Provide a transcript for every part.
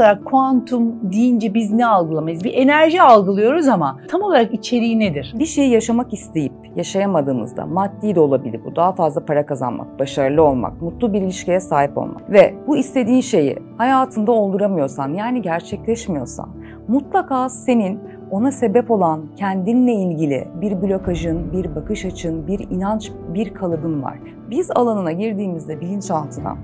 olarak kuantum deyince biz ne algılamayız? Bir enerji algılıyoruz ama tam olarak içeriği nedir? Bir şeyi yaşamak isteyip yaşayamadığımızda maddi de olabilir bu. Daha fazla para kazanmak, başarılı olmak, mutlu bir ilişkiye sahip olmak ve bu istediğin şeyi hayatında olduramıyorsan yani gerçekleşmiyorsan mutlaka senin ona sebep olan kendinle ilgili bir blokajın, bir bakış açın, bir inanç, bir kalıbın var. Biz alanına girdiğimizde bilinçaltına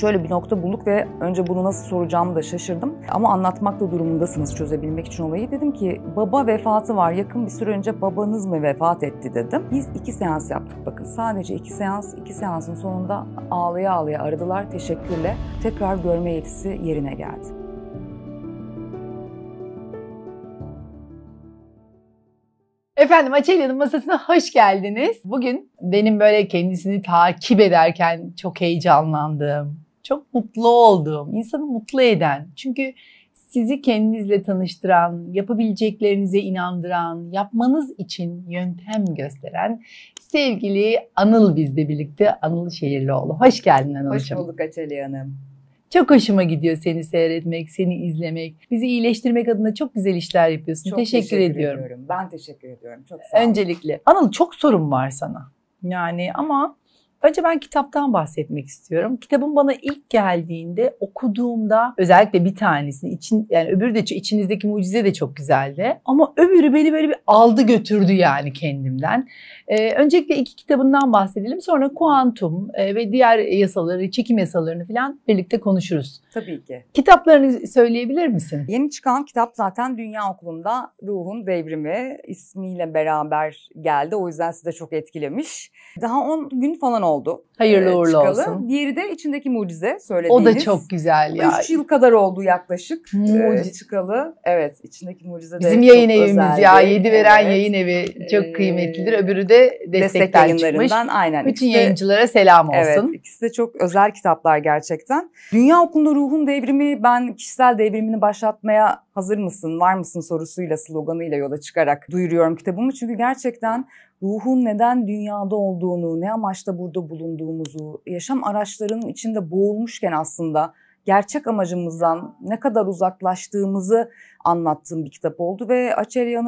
şöyle bir nokta bulduk ve önce bunu nasıl soracağımı da şaşırdım. Ama anlatmak da durumundasınız çözebilmek için olayı. Dedim ki baba vefatı var yakın bir süre önce babanız mı vefat etti dedim. Biz iki seans yaptık bakın sadece iki seans. iki seansın sonunda ağlaya ağlaya aradılar teşekkürle. Tekrar görme yetisi yerine geldi. Efendim Açelya'nın masasına hoş geldiniz. Bugün benim böyle kendisini takip ederken çok heyecanlandığım, çok mutlu olduğum, insanı mutlu eden. Çünkü sizi kendinizle tanıştıran, yapabileceklerinize inandıran, yapmanız için yöntem gösteren sevgili Anıl bizle birlikte. Anıl Şehirlioğlu. Hoş geldin Anıl'cığım. Hoş bulduk Açeli Hanım. Çok hoşuma gidiyor seni seyretmek, seni izlemek. Bizi iyileştirmek adına çok güzel işler yapıyorsun. Çok teşekkür, teşekkür ediyorum. ediyorum. Ben teşekkür ediyorum. Çok sağ ol. Öncelikle Anıl çok sorun var sana. Yani ama Önce ben kitaptan bahsetmek istiyorum. Kitabım bana ilk geldiğinde okuduğumda özellikle bir tanesini için yani öbürü de içinizdeki mucize de çok güzeldi. Ama öbürü beni böyle bir aldı götürdü yani kendimden. Ee, öncelikle iki kitabından bahsedelim. Sonra kuantum e, ve diğer yasaları, çekim yasalarını falan birlikte konuşuruz. Tabii ki. Kitaplarını söyleyebilir misin? Yeni çıkan kitap zaten Dünya Okulu'nda Ruhun Devrimi ismiyle beraber geldi. O yüzden size çok etkilemiş. Daha 10 gün falan oldu. Hayırlı e, uğurlu çıkalı. olsun. Diğeri de içindeki mucize söylediğiniz. O da çok güzel ya. 3 yıl kadar oldu yaklaşık e, mucize. çıkalı. Evet içindeki mucize de Bizim yayın evimiz özeldi. ya. yedi veren evet. yayın evi çok e, kıymetlidir. Öbürü de destekten Destek çıkmış. aynen. Bütün ikisi, yayıncılara selam olsun. Evet ikisi de çok özel kitaplar gerçekten. Dünya okulunda ruhun devrimi ben kişisel devrimini başlatmaya hazır mısın, var mısın sorusuyla, sloganıyla yola çıkarak duyuruyorum kitabımı. Çünkü gerçekten ruhun neden dünyada olduğunu, ne amaçla burada bulunduğumuzu, yaşam araçlarının içinde boğulmuşken aslında gerçek amacımızdan ne kadar uzaklaştığımızı anlattığım bir kitap oldu ve Açeri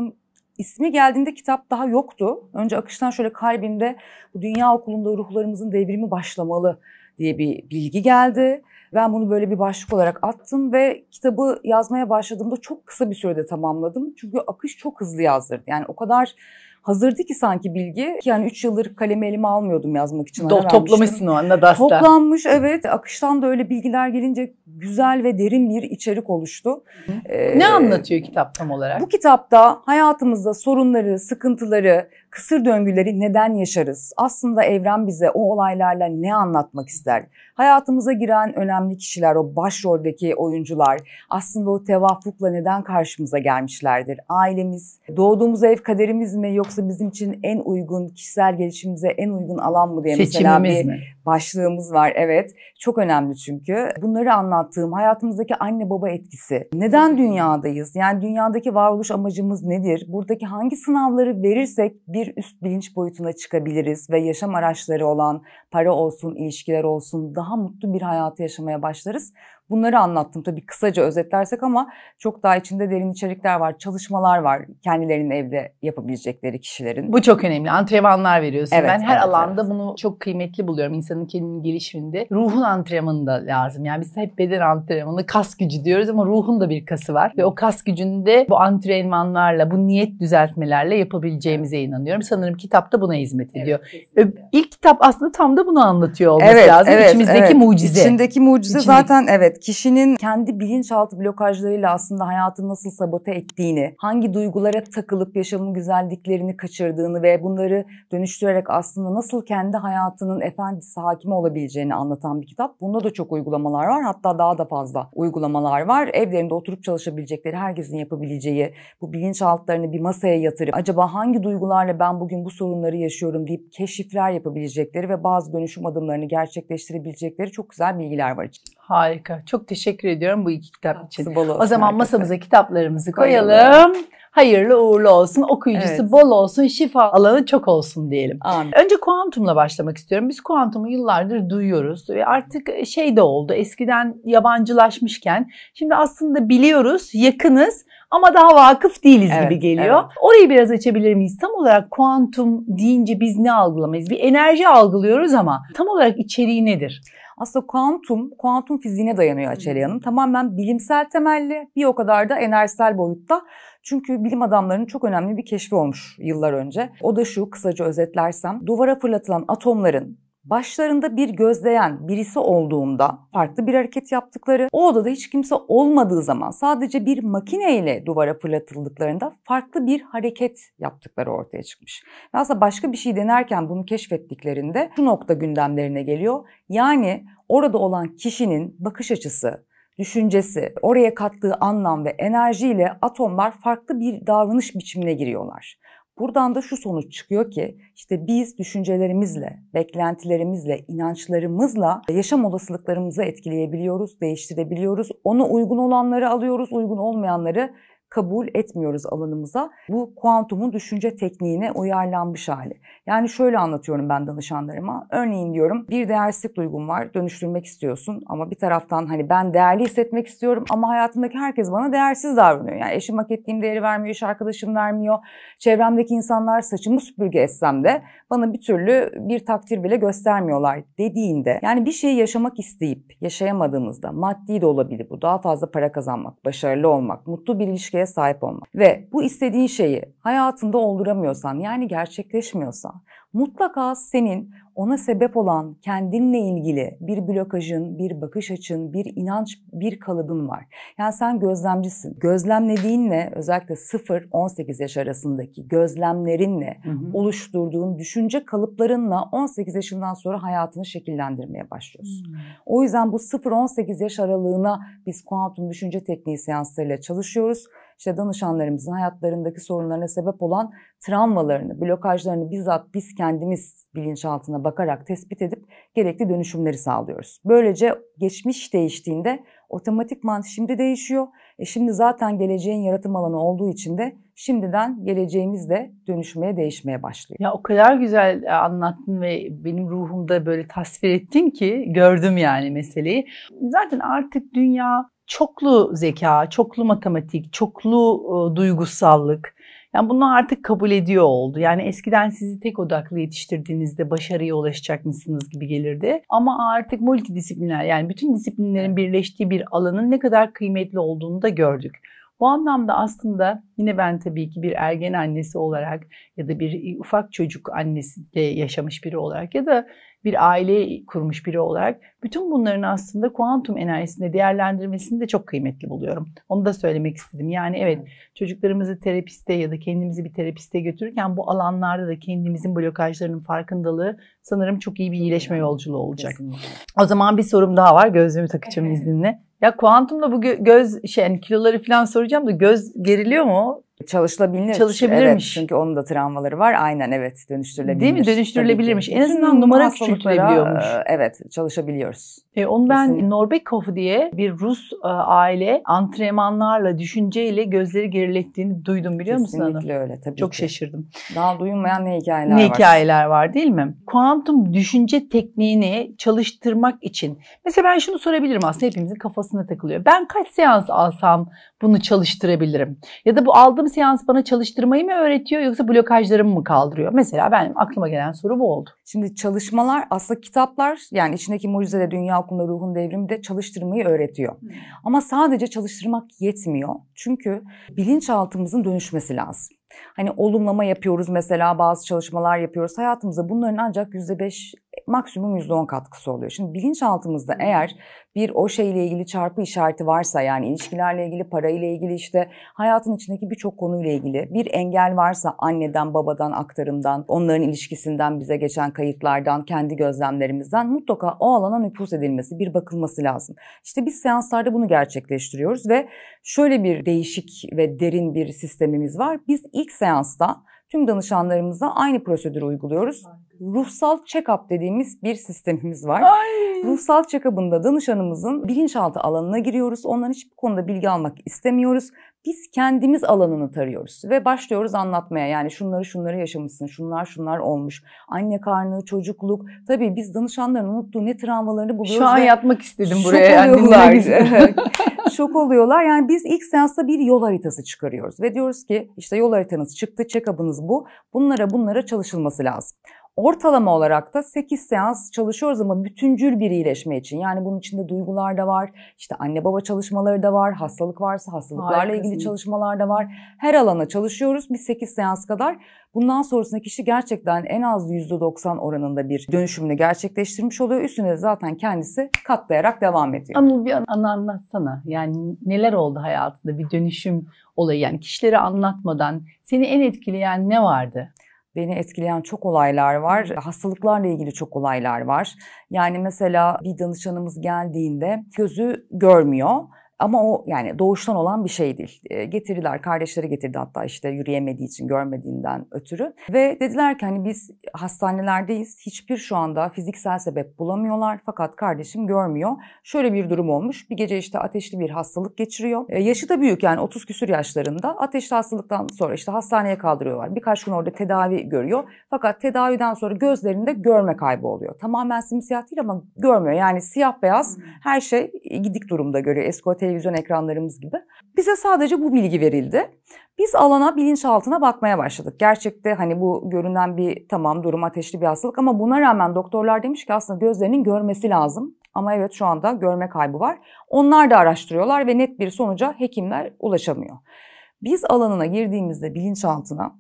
ismi geldiğinde kitap daha yoktu. Önce akıştan şöyle kalbimde bu dünya okulunda ruhlarımızın devrimi başlamalı diye bir bilgi geldi. Ben bunu böyle bir başlık olarak attım ve kitabı yazmaya başladığımda çok kısa bir sürede tamamladım. Çünkü akış çok hızlı yazdırdı. Yani o kadar hazırdı ki sanki bilgi. Yani 3 yıldır kalemi elime almıyordum yazmak için. Do- toplamışsın o anla derste. Toplanmış evet. Akıştan da öyle bilgiler gelince güzel ve derin bir içerik oluştu. Ee, ne anlatıyor kitap tam olarak? Bu kitapta hayatımızda sorunları, sıkıntıları, kısır döngüleri neden yaşarız? Aslında evren bize o olaylarla ne anlatmak ister? Hayatımıza giren önemli kişiler, o başroldeki oyuncular aslında o tevafukla neden karşımıza gelmişlerdir? Ailemiz, doğduğumuz ev kaderimiz mi yoksa bizim için en uygun, kişisel gelişimimize en uygun alan mı diye Seçimimiz mesela bir mi? başlığımız var evet. Çok önemli çünkü. Bunları anlattığım hayatımızdaki anne baba etkisi. Neden dünyadayız? Yani dünyadaki varoluş amacımız nedir? Buradaki hangi sınavları verirsek bir üst bilinç boyutuna çıkabiliriz ve yaşam araçları olan para olsun, ilişkiler olsun daha mutlu bir hayatı yaşamaya başlarız. Bunları anlattım tabii kısaca özetlersek ama çok daha içinde derin içerikler var, çalışmalar var kendilerinin evde yapabilecekleri kişilerin. Bu çok önemli. Antrenmanlar veriyorsun. Evet, ben her evet, alanda evet. bunu çok kıymetli buluyorum. İnsanın kendini gelişiminde ruhun antrenmanı da lazım. Yani biz hep beden antrenmanı, kas gücü diyoruz ama ruhun da bir kası var ve o kas gücünde bu antrenmanlarla, bu niyet düzeltmelerle yapabileceğimize inanıyorum. Sanırım kitap da buna hizmet ediyor. Evet, İlk kitap aslında tam da bunu anlatıyor olması evet, lazım. Evet, İçimizdeki evet. mucize. İçindeki mucize İçindeki... zaten evet kişinin kendi bilinçaltı blokajlarıyla aslında hayatı nasıl sabote ettiğini, hangi duygulara takılıp yaşamın güzelliklerini kaçırdığını ve bunları dönüştürerek aslında nasıl kendi hayatının efendisi hakimi olabileceğini anlatan bir kitap. Bunda da çok uygulamalar var. Hatta daha da fazla uygulamalar var. Evlerinde oturup çalışabilecekleri, herkesin yapabileceği bu bilinçaltlarını bir masaya yatırıp acaba hangi duygularla ben bugün bu sorunları yaşıyorum deyip keşifler yapabilecekleri ve bazı dönüşüm adımlarını gerçekleştirebilecekleri çok güzel bilgiler var içinde. Harika. Çok teşekkür ediyorum bu iki kitap için. Bol olsun o zaman herkese. masamıza kitaplarımızı koyalım. koyalım. Hayırlı uğurlu olsun. Okuyucusu evet. bol olsun. Şifa alanı çok olsun diyelim. Amin. Önce kuantumla başlamak istiyorum. Biz kuantumu yıllardır duyuyoruz ve artık şey de oldu. Eskiden yabancılaşmışken şimdi aslında biliyoruz, yakınız ama daha vakıf değiliz evet, gibi geliyor. Evet. Orayı biraz açabilir miyiz? Tam olarak kuantum deyince biz ne algılamayız? Bir enerji algılıyoruz ama tam olarak içeriği nedir? Aslında kuantum, kuantum fiziğine dayanıyor Açeli Hanım. Hmm. Tamamen bilimsel temelli, bir o kadar da enerjisel boyutta. Çünkü bilim adamlarının çok önemli bir keşfi olmuş yıllar önce. O da şu, kısaca özetlersem, duvara fırlatılan atomların başlarında bir gözleyen birisi olduğunda farklı bir hareket yaptıkları, o odada hiç kimse olmadığı zaman sadece bir makineyle duvara fırlatıldıklarında farklı bir hareket yaptıkları ortaya çıkmış. Ve aslında başka bir şey denerken bunu keşfettiklerinde şu nokta gündemlerine geliyor. Yani orada olan kişinin bakış açısı, düşüncesi, oraya kattığı anlam ve enerjiyle atomlar farklı bir davranış biçimine giriyorlar. Buradan da şu sonuç çıkıyor ki işte biz düşüncelerimizle, beklentilerimizle, inançlarımızla yaşam olasılıklarımızı etkileyebiliyoruz, değiştirebiliyoruz. Ona uygun olanları alıyoruz, uygun olmayanları kabul etmiyoruz alanımıza. Bu kuantumun düşünce tekniğine uyarlanmış hali. Yani şöyle anlatıyorum ben danışanlarıma. Örneğin diyorum bir değersizlik duygum var dönüştürmek istiyorsun ama bir taraftan hani ben değerli hissetmek istiyorum ama hayatımdaki herkes bana değersiz davranıyor. Yani eşim hak ettiğim değeri vermiyor, iş arkadaşım vermiyor. Çevremdeki insanlar saçımı süpürge etsem de bana bir türlü bir takdir bile göstermiyorlar dediğinde yani bir şeyi yaşamak isteyip yaşayamadığımızda maddi de olabilir bu daha fazla para kazanmak, başarılı olmak, mutlu bir ilişki şeye sahip olmak. Ve bu istediğin şeyi hayatında olduramıyorsan yani gerçekleşmiyorsa mutlaka senin ona sebep olan kendinle ilgili bir blokajın, bir bakış açın, bir inanç, bir kalıbın var. Yani sen gözlemcisin. Gözlemlediğinle özellikle 0-18 yaş arasındaki gözlemlerinle hı hı. oluşturduğun düşünce kalıplarınla 18 yaşından sonra hayatını şekillendirmeye başlıyorsun. Hı. Hmm. O yüzden bu 0-18 yaş aralığına biz kuantum düşünce tekniği seanslarıyla çalışıyoruz işte danışanlarımızın hayatlarındaki sorunlarına sebep olan travmalarını, blokajlarını bizzat biz kendimiz bilinçaltına bakarak tespit edip gerekli dönüşümleri sağlıyoruz. Böylece geçmiş değiştiğinde otomatikman şimdi değişiyor. E şimdi zaten geleceğin yaratım alanı olduğu için de şimdiden geleceğimiz de dönüşmeye, değişmeye başlıyor. Ya o kadar güzel e, anlattın ve benim ruhumda böyle tasvir ettin ki gördüm yani meseleyi. Zaten artık dünya çoklu zeka, çoklu matematik, çoklu e, duygusallık. Yani bunu artık kabul ediyor oldu. Yani eskiden sizi tek odaklı yetiştirdiğinizde başarıya ulaşacak mısınız gibi gelirdi. Ama artık multidisipliner yani bütün disiplinlerin birleştiği bir alanın ne kadar kıymetli olduğunu da gördük. Bu anlamda aslında yine ben tabii ki bir ergen annesi olarak ya da bir e, ufak çocuk annesi de yaşamış biri olarak ya da bir aile kurmuş biri olarak bütün bunların aslında kuantum enerjisinde değerlendirmesini de çok kıymetli buluyorum. Onu da söylemek istedim. Yani evet çocuklarımızı terapiste ya da kendimizi bir terapiste götürürken bu alanlarda da kendimizin blokajlarının farkındalığı sanırım çok iyi bir iyileşme yolculuğu olacak. O zaman bir sorum daha var. Gözlüğümü takacağım evet. izninle. Ya kuantumla bu göz şey yani kiloları falan soracağım da göz geriliyor mu? Çalışılabilir. Çalışabilirmiş. Evet, çünkü onun da travmaları var. Aynen evet dönüştürülebilir. Değil mi? Dönüştürülebilirmiş. En azından numara küçültülebiliyormuş. E, evet çalışabiliyoruz. E, onu ben Kesinlikle. Norbekoff diye bir Rus e, aile antrenmanlarla, düşünceyle gözleri gerilettiğini duydum biliyor musun? Kesinlikle öyle tabii Çok ki. şaşırdım. Daha duyulmayan ne hikayeler ne var? Ne hikayeler var değil mi? Kuantum düşünce tekniğini çalıştırmak için. Mesela ben şunu sorabilirim aslında hepimizin kafasına takılıyor. Ben kaç seans alsam bunu çalıştırabilirim? Ya da bu aldığım seans bana çalıştırmayı mı öğretiyor yoksa blokajlarımı mı kaldırıyor? Mesela benim aklıma gelen soru bu oldu. Şimdi çalışmalar aslında kitaplar yani içindeki mucizede dünya okumda ruhun devrimi de çalıştırmayı öğretiyor. Hı. Hmm. Ama sadece çalıştırmak yetmiyor. Çünkü bilinçaltımızın dönüşmesi lazım. Hani olumlama yapıyoruz mesela bazı çalışmalar yapıyoruz. Hayatımıza bunların ancak yüzde beş maksimum yüzde on katkısı oluyor. Şimdi bilinçaltımızda eğer bir o şeyle ilgili çarpı işareti varsa yani ilişkilerle ilgili, parayla ilgili işte hayatın içindeki birçok konuyla ilgili bir engel varsa anneden, babadan, aktarımdan, onların ilişkisinden bize geçen kayıtlardan, kendi gözlemlerimizden mutlaka o alana nüfus edilmesi, bir bakılması lazım. İşte biz seanslarda bunu gerçekleştiriyoruz ve şöyle bir değişik ve derin bir sistemimiz var. Biz ilk seansta tüm danışanlarımıza aynı prosedürü uyguluyoruz ruhsal check-up dediğimiz bir sistemimiz var. Ay. Ruhsal check-up'ında danışanımızın bilinçaltı alanına giriyoruz. Ondan hiçbir konuda bilgi almak istemiyoruz. Biz kendimiz alanını tarıyoruz ve başlıyoruz anlatmaya. Yani şunları şunları yaşamışsın, şunlar şunlar olmuş. Anne karnı, çocukluk. Tabii biz danışanların unuttuğu ne travmalarını buluyoruz. Şu an yatmak istedim buraya. Şok oluyorlar. şok oluyorlar. Yani biz ilk seansta bir yol haritası çıkarıyoruz. Ve diyoruz ki işte yol haritanız çıktı, check-up'ınız bu. Bunlara bunlara çalışılması lazım. Ortalama olarak da 8 seans çalışıyoruz ama bütüncül bir iyileşme için. Yani bunun içinde duygular da var, işte anne baba çalışmaları da var, hastalık varsa hastalıklarla Harikasınız. ilgili çalışmalar da var. Her alana çalışıyoruz bir 8 seans kadar. Bundan sonrasında kişi gerçekten en az %90 oranında bir dönüşümünü gerçekleştirmiş oluyor. Üstüne zaten kendisi katlayarak devam ediyor. Ama bir an anlatsana. Yani neler oldu hayatında bir dönüşüm olayı yani kişileri anlatmadan seni en etkileyen ne vardı? beni etkileyen çok olaylar var. Hastalıklarla ilgili çok olaylar var. Yani mesela bir danışanımız geldiğinde gözü görmüyor ama o yani doğuştan olan bir şey değil. E, getirdiler, kardeşleri getirdi hatta işte yürüyemediği için, görmediğinden ötürü. Ve dediler ki hani biz hastanelerdeyiz. Hiçbir şu anda fiziksel sebep bulamıyorlar fakat kardeşim görmüyor. Şöyle bir durum olmuş. Bir gece işte ateşli bir hastalık geçiriyor. E, yaşı da büyük yani 30 küsür yaşlarında. Ateşli hastalıktan sonra işte hastaneye kaldırıyorlar. Birkaç gün orada tedavi görüyor. Fakat tedaviden sonra gözlerinde görme kaybı oluyor. Tamamen simsiyah değil ama görmüyor. Yani siyah beyaz hmm. her şey e, gidik durumda görüyor. Eskote televizyon ekranlarımız gibi. Bize sadece bu bilgi verildi. Biz alana bilinçaltına bakmaya başladık. Gerçekte hani bu görünen bir tamam durum ateşli bir hastalık ama buna rağmen doktorlar demiş ki aslında gözlerinin görmesi lazım. Ama evet şu anda görme kaybı var. Onlar da araştırıyorlar ve net bir sonuca hekimler ulaşamıyor. Biz alanına girdiğimizde bilinçaltına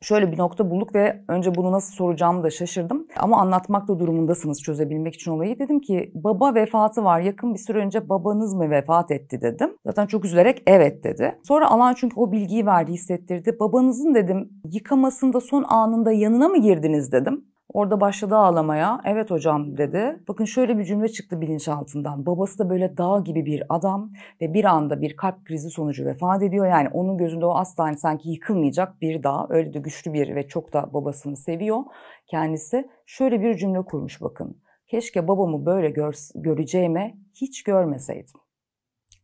şöyle bir nokta bulduk ve önce bunu nasıl soracağımı da şaşırdım. Ama anlatmak da durumundasınız çözebilmek için olayı. Dedim ki baba vefatı var yakın bir süre önce babanız mı vefat etti dedim. Zaten çok üzülerek evet dedi. Sonra alan çünkü o bilgiyi verdi hissettirdi. Babanızın dedim yıkamasında son anında yanına mı girdiniz dedim. Orada başladı ağlamaya. Evet hocam dedi. Bakın şöyle bir cümle çıktı bilinçaltından. Babası da böyle dağ gibi bir adam ve bir anda bir kalp krizi sonucu vefat ediyor. Yani onun gözünde o asla sanki yıkılmayacak bir dağ. Öyle de güçlü bir ve çok da babasını seviyor kendisi. Şöyle bir cümle kurmuş bakın. Keşke babamı böyle gör, göreceğime hiç görmeseydim.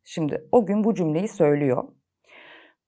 Şimdi o gün bu cümleyi söylüyor.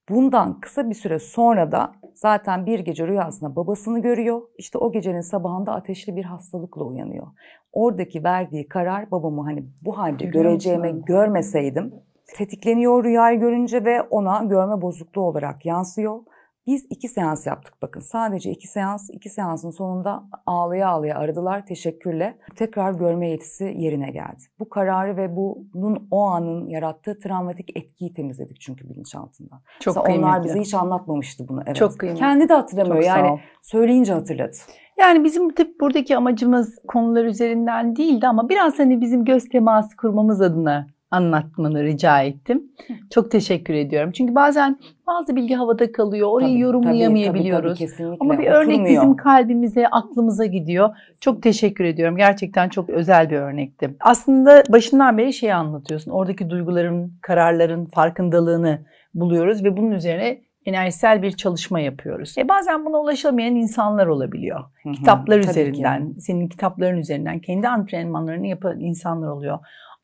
Bundan kısa bir süre sonra da zaten bir gece rüyasında babasını görüyor. İşte o gecenin sabahında ateşli bir hastalıkla uyanıyor. Oradaki verdiği karar babamı hani bu halde Görüyorsun. göreceğime görmeseydim tetikleniyor rüyayı görünce ve ona görme bozukluğu olarak yansıyor. Biz iki seans yaptık bakın. Sadece iki seans, iki seansın sonunda ağlaya ağlaya aradılar teşekkürle. Tekrar görme yetisi yerine geldi. Bu kararı ve bunun o anın yarattığı travmatik etkiyi temizledik çünkü bilinçaltından. Çok Mesela kıymetli. Onlar bize hiç anlatmamıştı bunu. Evet. Çok kıymetli. Kendi de hatırlamıyor Çok yani söyleyince hatırladı. Yani bizim tip buradaki amacımız konular üzerinden değildi ama biraz hani bizim göz teması kurmamız adına anlatmanı rica ettim. Çok teşekkür ediyorum. Çünkü bazen bazı bilgi havada kalıyor. Orayı tabii, yorumlayamayabiliyoruz. Tabii, tabii, Ama bir örnek Oturmuyor. bizim kalbimize, aklımıza gidiyor. Çok teşekkür ediyorum. Gerçekten çok özel bir örnekti. Aslında başından beri şeyi anlatıyorsun. Oradaki duyguların, kararların farkındalığını buluyoruz ve bunun üzerine enerjisel bir çalışma yapıyoruz. E bazen buna ulaşamayan insanlar olabiliyor. Hı hı, Kitaplar üzerinden, ki. senin kitapların üzerinden kendi antrenmanlarını yapan insanlar oluyor.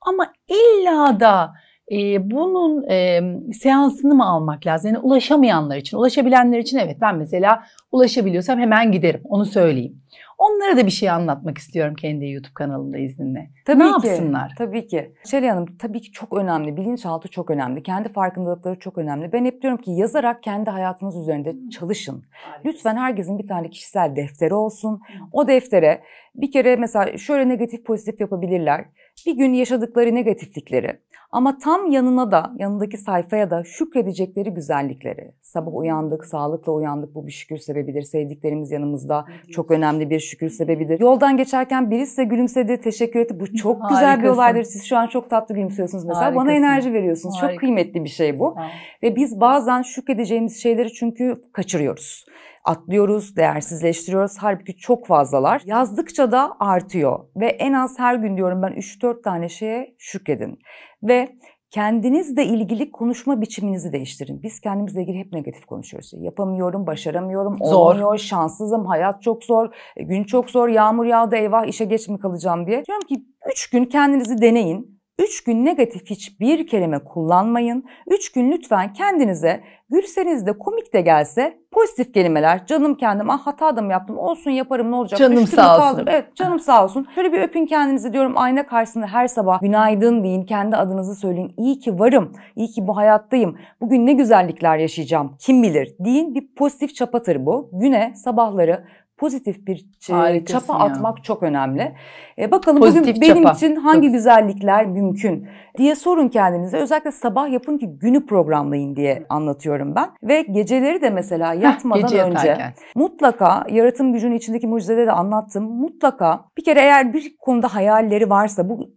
Ama illa da e, bunun e, seansını mı almak lazım? Yani ulaşamayanlar için, ulaşabilenler için evet ben mesela ulaşabiliyorsam hemen giderim onu söyleyeyim. Onlara da bir şey anlatmak istiyorum kendi YouTube kanalımda izninle. Tabii ne ki, yapsınlar? Tabii ki. Şerli Hanım tabii ki çok önemli. Bilinçaltı çok önemli. Kendi farkındalıkları çok önemli. Ben hep diyorum ki yazarak kendi hayatınız üzerinde çalışın. Harika. Lütfen herkesin bir tane kişisel defteri olsun. O deftere bir kere mesela şöyle negatif pozitif yapabilirler bir gün yaşadıkları negatiflikleri ama tam yanına da yanındaki sayfaya da şükredecekleri güzellikleri. Sabah uyandık, sağlıkla uyandık bu bir şükür sebebidir. Sevdiklerimiz yanımızda çok önemli bir şükür sebebidir. Yoldan geçerken birisi size gülümsedi, teşekkür etti. Bu çok güzel Harikasın. bir olaydır. Siz şu an çok tatlı gülümsüyorsunuz mesela. Harikasın. Bana enerji veriyorsunuz. Harikasın. Çok kıymetli bir şey bu. Ha. Ve biz bazen şükredeceğimiz şeyleri çünkü kaçırıyoruz atlıyoruz, değersizleştiriyoruz. Halbuki çok fazlalar. Yazdıkça da artıyor ve en az her gün diyorum ben 3-4 tane şeye şükredin. Ve kendinizle ilgili konuşma biçiminizi değiştirin. Biz kendimizle ilgili hep negatif konuşuyoruz. Yapamıyorum, başaramıyorum, zor. şanssızım, hayat çok zor, e, gün çok zor, yağmur yağdı, eyvah işe geç mi kalacağım diye. Diyorum ki 3 gün kendinizi deneyin 3 gün negatif hiçbir kelime kullanmayın. 3 gün lütfen kendinize gülseniz de komik de gelse pozitif kelimeler. Canım kendim ah hata da mı yaptım olsun yaparım ne olacak. Canım Üstümü sağ kaldır. olsun. Evet canım sağ olsun. Şöyle bir öpün kendinizi diyorum ayna karşısında her sabah günaydın deyin. Kendi adınızı söyleyin. İyi ki varım. İyi ki bu hayattayım. Bugün ne güzellikler yaşayacağım. Kim bilir deyin bir pozitif çapatır bu. Güne sabahları pozitif bir Harikasın çapa ya. atmak çok önemli. E, bakalım pozitif bugün benim çapa. için hangi çok... güzellikler mümkün diye sorun kendinize. Özellikle sabah yapın ki günü programlayın diye anlatıyorum ben. Ve geceleri de mesela yatmadan Heh, önce mutlaka yaratım gücünün içindeki mucizede de anlattım. Mutlaka bir kere eğer bir konuda hayalleri varsa bu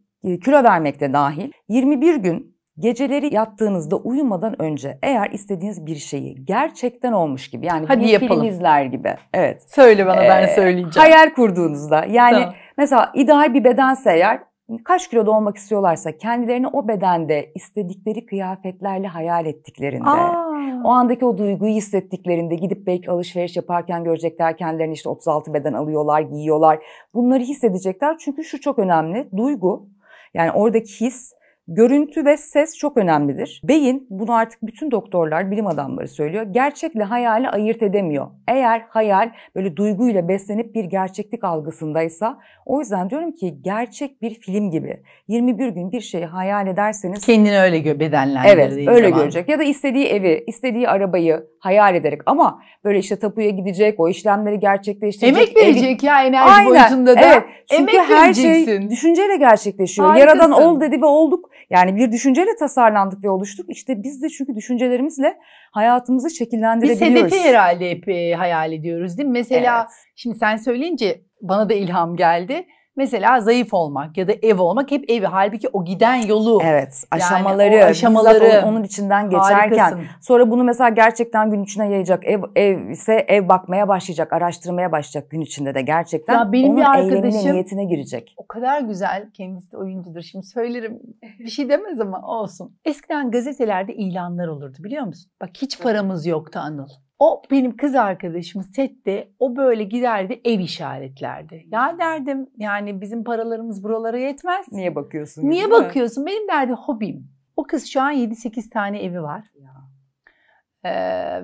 kilo vermekte dahil 21 gün Geceleri yattığınızda uyumadan önce eğer istediğiniz bir şeyi gerçekten olmuş gibi yani Hadi bir yapalım. film izler gibi. Evet. Söyle bana ee, ben söyleyeceğim. Hayal kurduğunuzda yani tamam. mesela ideal bir bedense eğer kaç kiloda olmak istiyorlarsa kendilerini o bedende istedikleri kıyafetlerle hayal ettiklerinde Aa. o andaki o duyguyu hissettiklerinde gidip belki alışveriş yaparken görecekler kendilerini işte 36 beden alıyorlar, giyiyorlar. Bunları hissedecekler çünkü şu çok önemli. Duygu yani oradaki his Görüntü ve ses çok önemlidir. Beyin, bunu artık bütün doktorlar, bilim adamları söylüyor, gerçekle hayali ayırt edemiyor. Eğer hayal böyle duyguyla beslenip bir gerçeklik algısındaysa, o yüzden diyorum ki gerçek bir film gibi. 21 gün bir şeyi hayal ederseniz... Kendini öyle gö bedenlendirdiğin Evet, öyle zaman. görecek. Ya da istediği evi, istediği arabayı hayal ederek ama böyle işte tapuya gidecek, o işlemleri gerçekleştirecek. Emek verecek evi... ya enerji Aynen. boyutunda da. Evet. Çünkü Emek her şey vereceksin. şey düşünceyle gerçekleşiyor. Harikasın. Yaradan ol dedi ve olduk. Yani bir düşünceyle tasarlandık ve oluştuk. İşte biz de çünkü düşüncelerimizle hayatımızı şekillendirebiliyoruz. Bir hedefi herhalde hep e, hayal ediyoruz değil mi? Mesela evet. şimdi sen söyleyince bana da ilham geldi. Mesela zayıf olmak ya da ev olmak hep evi. Halbuki o giden yolu. Evet. Aşamaları. Yani aşamaları. Onun, onun içinden geçerken. Harikasın. Sonra bunu mesela gerçekten gün içine yayacak. Ev, ev ise ev bakmaya başlayacak. Araştırmaya başlayacak gün içinde de gerçekten. Ya benim onun bir arkadaşım. niyetine girecek. O kadar güzel. Kendisi de oyuncudur. Şimdi söylerim. Bir şey demez ama olsun. Eskiden gazetelerde ilanlar olurdu biliyor musun? Bak hiç paramız yoktu Anıl. O benim kız arkadaşım sette o böyle giderdi ev işaretlerdi. Ya derdim yani bizim paralarımız buralara yetmez. Niye bakıyorsun? Niye bakıyorsun? Benim derdi hobim. O kız şu an 7-8 tane evi var. Ya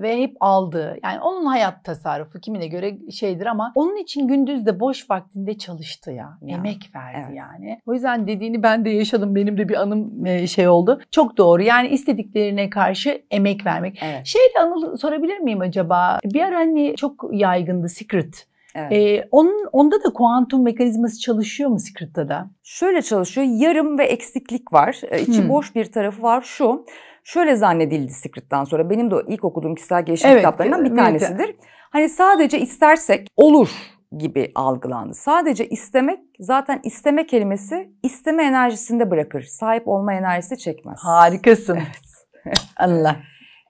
ve hep aldığı yani onun hayat tasarrufu kimine göre şeydir ama onun için gündüz de boş vaktinde çalıştı ya, ya. emek verdi evet. yani. O yüzden dediğini ben de yaşadım benim de bir anım şey oldu. Çok doğru yani istediklerine karşı emek vermek. Evet. Şeyle anıl sorabilir miyim acaba? Bir ara hani çok yaygındı Secret. Evet. Ee, onun, onda da kuantum mekanizması çalışıyor mu Secret'ta da? Şöyle çalışıyor. Yarım ve eksiklik var. Ee, içi hmm. boş bir tarafı var şu şöyle zannedildi Secret'tan sonra. Benim de ilk okuduğum kişisel gelişim evet, kitaplarından bir tanesidir. Evet. Hani sadece istersek olur gibi algılandı. Sadece istemek zaten isteme kelimesi isteme enerjisinde bırakır. Sahip olma enerjisi çekmez. Harikasın. Evet. Allah.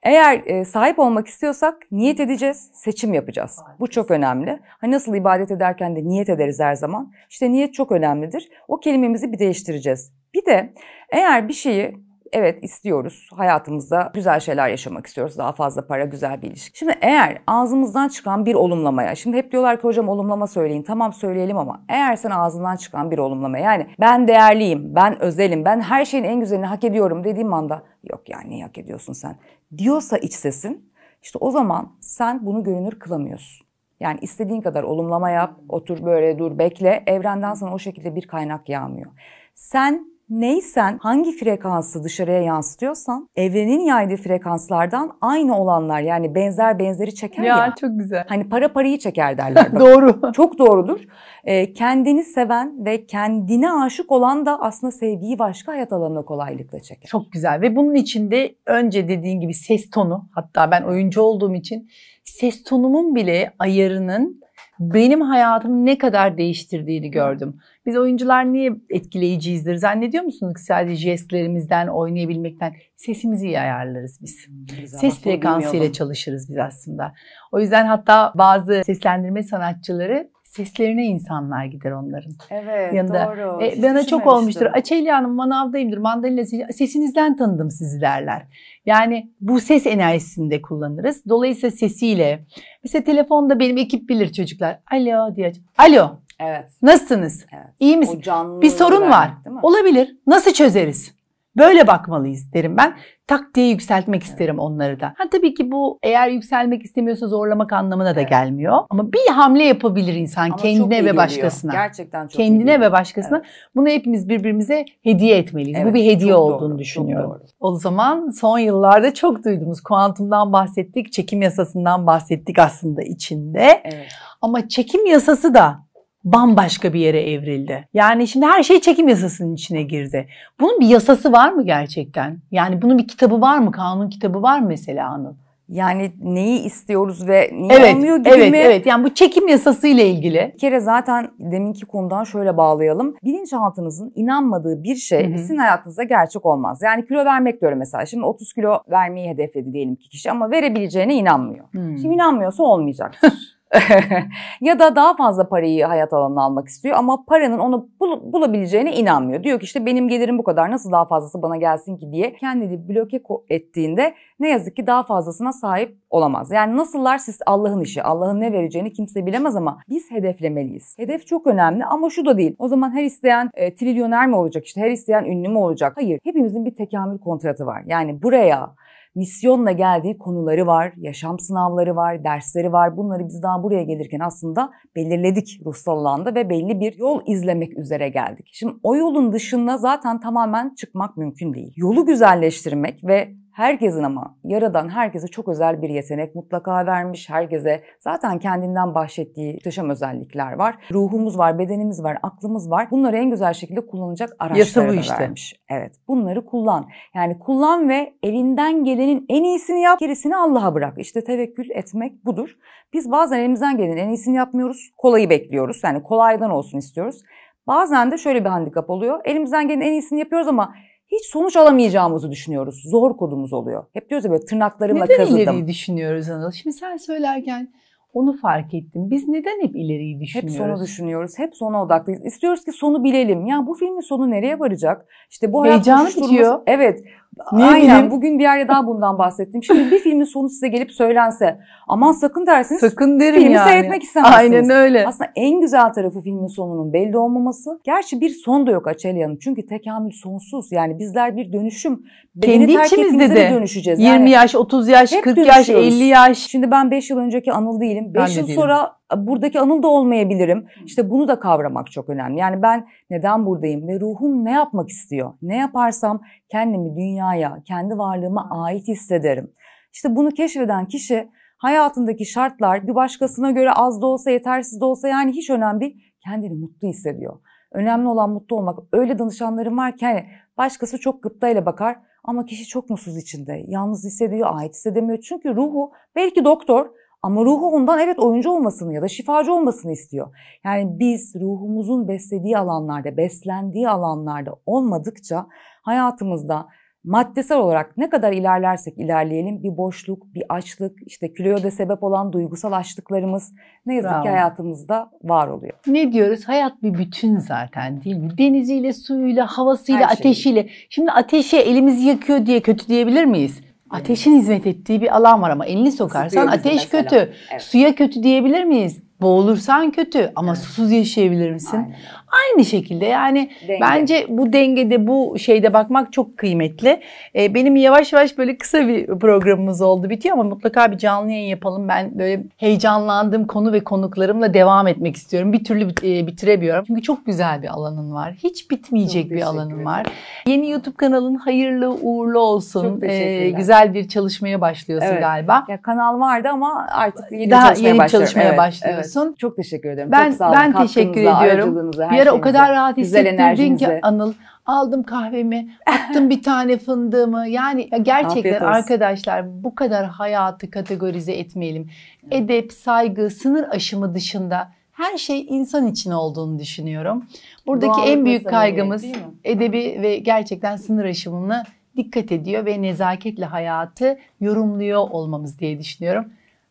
Eğer e, sahip olmak istiyorsak niyet edeceğiz, seçim yapacağız. Harikasın. Bu çok önemli. Hani nasıl ibadet ederken de niyet ederiz her zaman. İşte niyet çok önemlidir. O kelimemizi bir değiştireceğiz. Bir de eğer bir şeyi evet istiyoruz. Hayatımızda güzel şeyler yaşamak istiyoruz. Daha fazla para, güzel bir ilişki. Şimdi eğer ağzımızdan çıkan bir olumlamaya, şimdi hep diyorlar ki hocam olumlama söyleyin. Tamam söyleyelim ama eğer sen ağzından çıkan bir olumlama yani ben değerliyim, ben özelim, ben her şeyin en güzelini hak ediyorum dediğim anda yok yani ne hak ediyorsun sen diyorsa iç sesin işte o zaman sen bunu görünür kılamıyorsun. Yani istediğin kadar olumlama yap, otur böyle dur bekle. Evrenden sana o şekilde bir kaynak yağmıyor. Sen neysen hangi frekansı dışarıya yansıtıyorsan evrenin yaydığı frekanslardan aynı olanlar yani benzer benzeri çeker ya. Ya çok güzel. Hani para parayı çeker derler. Doğru. Çok doğrudur. Ee, kendini seven ve kendine aşık olan da aslında sevgiyi başka hayat alanına kolaylıkla çeker. Çok güzel ve bunun içinde önce dediğin gibi ses tonu hatta ben oyuncu olduğum için ses tonumun bile ayarının benim hayatımı ne kadar değiştirdiğini gördüm. Biz oyuncular niye etkileyiciyizdir zannediyor musunuz ki sadece jestlerimizden, oynayabilmekten sesimizi iyi ayarlarız biz hmm, Ses frekansıyla çalışırız biz aslında. O yüzden hatta bazı seslendirme sanatçıları seslerine insanlar gider onların. Evet yanında. doğru. E, bana çok olmuştur. Açeli Hanım manavdayımdır. Mandalina sesinizden tanıdım sizi derler. Yani bu ses enerjisini de kullanırız. Dolayısıyla sesiyle. Mesela telefonda benim ekip bilir çocuklar. Alo diye. Alo. Evet. Nasılsınız? Evet. İyi misiniz? Bir sorun var. Değil mi? Olabilir. Nasıl çözeriz? Böyle bakmalıyız derim ben. Tak diye yükseltmek isterim onları da. Ha, tabii ki bu eğer yükselmek istemiyorsa zorlamak anlamına da evet. gelmiyor. Ama bir hamle yapabilir insan Ama kendine ve başkasına. Gerçekten çok Kendine ve başkasına. Evet. Bunu hepimiz birbirimize hediye etmeliyiz. Evet, bu bir hediye olduğunu doğru, düşünüyorum. Doğru. O zaman son yıllarda çok duyduğumuz kuantumdan bahsettik, çekim yasasından bahsettik aslında içinde. Evet. Ama çekim yasası da bambaşka bir yere evrildi. Yani şimdi her şey çekim yasasının içine girdi. Bunun bir yasası var mı gerçekten? Yani bunun bir kitabı var mı? Kanun kitabı var mı mesela Anıl? Yani neyi istiyoruz ve niye evet, olmuyor gibi evet, mi? Evet, evet. Yani bu çekim yasası ile ilgili. Bir kere zaten deminki konudan şöyle bağlayalım. Bilinçaltınızın inanmadığı bir şey Hı-hı. sizin hayatınızda gerçek olmaz. Yani kilo vermek diyorum mesela. Şimdi 30 kilo vermeyi hedefledi diyelim ki kişi ama verebileceğine inanmıyor. Hı-hı. Hmm. Şimdi inanmıyorsa olmayacak. ya da daha fazla parayı hayat alanına almak istiyor ama paranın onu bul- bulabileceğine inanmıyor. Diyor ki işte benim gelirim bu kadar nasıl daha fazlası bana gelsin ki diye kendini bloke ettiğinde ne yazık ki daha fazlasına sahip olamaz. Yani nasıllar siz Allah'ın işi. Allah'ın ne vereceğini kimse bilemez ama biz hedeflemeliyiz. Hedef çok önemli ama şu da değil. O zaman her isteyen e, trilyoner mi olacak işte her isteyen ünlü mü olacak? Hayır. Hepimizin bir tekamül kontratı var. Yani buraya misyonla geldiği konuları var, yaşam sınavları var, dersleri var. Bunları biz daha buraya gelirken aslında belirledik ruhsal alanda ve belli bir yol izlemek üzere geldik. Şimdi o yolun dışında zaten tamamen çıkmak mümkün değil. Yolu güzelleştirmek ve herkesin ama yaradan herkese çok özel bir yetenek mutlaka vermiş. Herkese zaten kendinden bahsettiği muhteşem özellikler var. Ruhumuz var, bedenimiz var, aklımız var. Bunları en güzel şekilde kullanacak araçları işte. vermiş. Evet. Bunları kullan. Yani kullan ve elinden gelenin en iyisini yap, gerisini Allah'a bırak. İşte tevekkül etmek budur. Biz bazen elimizden gelenin en iyisini yapmıyoruz. Kolayı bekliyoruz. Yani kolaydan olsun istiyoruz. Bazen de şöyle bir handikap oluyor. Elimizden gelenin en iyisini yapıyoruz ama hiç sonuç alamayacağımızı düşünüyoruz. Zor kodumuz oluyor. Hep diyoruz ya böyle tırnaklarımla neden kazıdım. Neden ileriyi düşünüyoruz Anıl? Şimdi sen söylerken onu fark ettim. Biz neden hep ileriyi düşünüyoruz? Hep sonu düşünüyoruz. Hep sona odaklıyız. İstiyoruz ki sonu bilelim. Ya bu filmin sonu nereye varacak? İşte bu hayat Heyecanı bitiyor. Evet. Niye Aynen bileyim? bugün bir yerde daha bundan bahsettim. Şimdi bir filmin sonu size gelip söylense aman sakın dersiniz. Sakın derim filmi yani. seyretmek istemezsiniz. Aynen öyle. Aslında en güzel tarafı filmin sonunun belli olmaması. Gerçi bir son da yok Açelya'nın. Çünkü tekamül sonsuz. Yani bizler bir dönüşüm. Kendi Beni içimizde de, de dönüşeceğiz. Yani 20 yaş, 30 yaş, 40 yaş, 50 yaş. Şimdi ben 5 yıl önceki Anıl değilim. 5 yıl değilim. sonra buradaki Anıl da olmayabilirim. İşte bunu da kavramak çok önemli. Yani ben neden buradayım ve ruhum ne yapmak istiyor? Ne yaparsam kendimi dünyaya, kendi varlığıma ait hissederim. İşte bunu keşfeden kişi hayatındaki şartlar bir başkasına göre az da olsa yetersiz de olsa yani hiç önemli değil. Kendini mutlu hissediyor. Önemli olan mutlu olmak. Öyle danışanlarım var ki hani başkası çok gıptayla bakar ama kişi çok mutsuz içinde. Yalnız hissediyor, ait hissedemiyor. Çünkü ruhu belki doktor ama ruhu ondan evet oyuncu olmasını ya da şifacı olmasını istiyor. Yani biz ruhumuzun beslediği alanlarda, beslendiği alanlarda olmadıkça hayatımızda maddesel olarak ne kadar ilerlersek ilerleyelim bir boşluk, bir açlık, işte kiloya da sebep olan duygusal açlıklarımız ne yazık Bravo. ki hayatımızda var oluyor. Ne diyoruz? Hayat bir bütün zaten değil mi? Deniziyle, suyuyla, havasıyla, Her şey. ateşiyle. Şey. Şimdi ateşe elimizi yakıyor diye kötü diyebilir miyiz? Ateşin hizmet ettiği bir alan var ama elini sokarsan ateş mesela. kötü. Evet. Suya kötü diyebilir miyiz? Boğulursan kötü ama evet. susuz yaşayabilir misin? Aynen. Aynı şekilde yani Denge. bence bu dengede bu şeyde bakmak çok kıymetli. Ee, benim yavaş yavaş böyle kısa bir programımız oldu bitiyor ama mutlaka bir canlı yayın yapalım. Ben böyle heyecanlandığım konu ve konuklarımla devam etmek istiyorum. Bir türlü e, bitiremiyorum. Çünkü çok güzel bir alanın var. Hiç bitmeyecek çok bir alanın var. Yeni YouTube kanalın hayırlı uğurlu olsun. Çok ee, güzel bir çalışmaya başlıyorsun evet. galiba. Ya kanal vardı ama artık yeni Daha çalışmaya yeni çalışmaya evet, başlıyorsun. Evet. Çok teşekkür ederim. Ben çok sağ olun. ben teşekkür ediyorum. Bir enerjimizi. o kadar rahat hissettirdin ki Anıl. Aldım kahvemi, attım bir tane fındığımı. Yani gerçekten arkadaşlar bu kadar hayatı kategorize etmeyelim. Edep, saygı, sınır aşımı dışında her şey insan için olduğunu düşünüyorum. Buradaki Doğal en büyük kaygımız değil, değil edebi ve gerçekten sınır aşımını dikkat ediyor ve nezaketle hayatı yorumluyor olmamız diye düşünüyorum.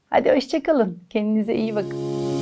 Hadi hoşçakalın. Kendinize iyi bakın.